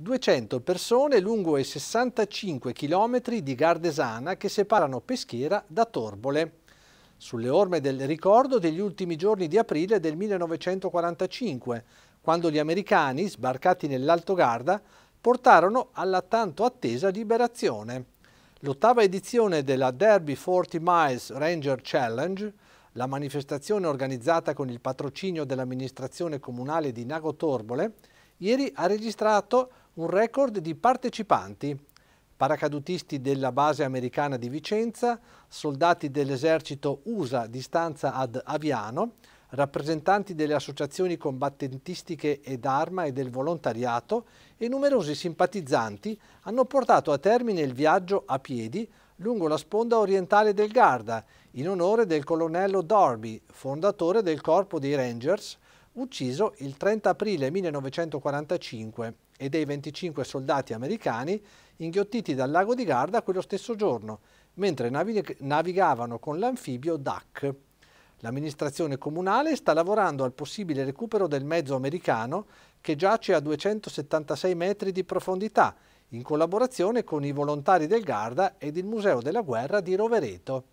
200 persone lungo i 65 km di Gardesana che separano Peschiera da Torbole. Sulle orme del ricordo degli ultimi giorni di aprile del 1945, quando gli americani, sbarcati nell'Alto Garda, portarono alla tanto attesa liberazione. L'ottava edizione della Derby 40 Miles Ranger Challenge, la manifestazione organizzata con il patrocinio dell'amministrazione comunale di Nago Torbole, ieri ha registrato un record di partecipanti, paracadutisti della base americana di Vicenza, soldati dell'esercito USA di stanza ad Aviano, rappresentanti delle associazioni combattentistiche ed arma e del volontariato e numerosi simpatizzanti hanno portato a termine il viaggio a piedi lungo la sponda orientale del Garda in onore del colonnello Darby, fondatore del corpo dei Rangers, ucciso il 30 aprile 1945 e dei 25 soldati americani inghiottiti dal lago di Garda quello stesso giorno, mentre navigavano con l'anfibio DAC. L'amministrazione comunale sta lavorando al possibile recupero del mezzo americano che giace a 276 metri di profondità, in collaborazione con i volontari del Garda ed il Museo della Guerra di Rovereto.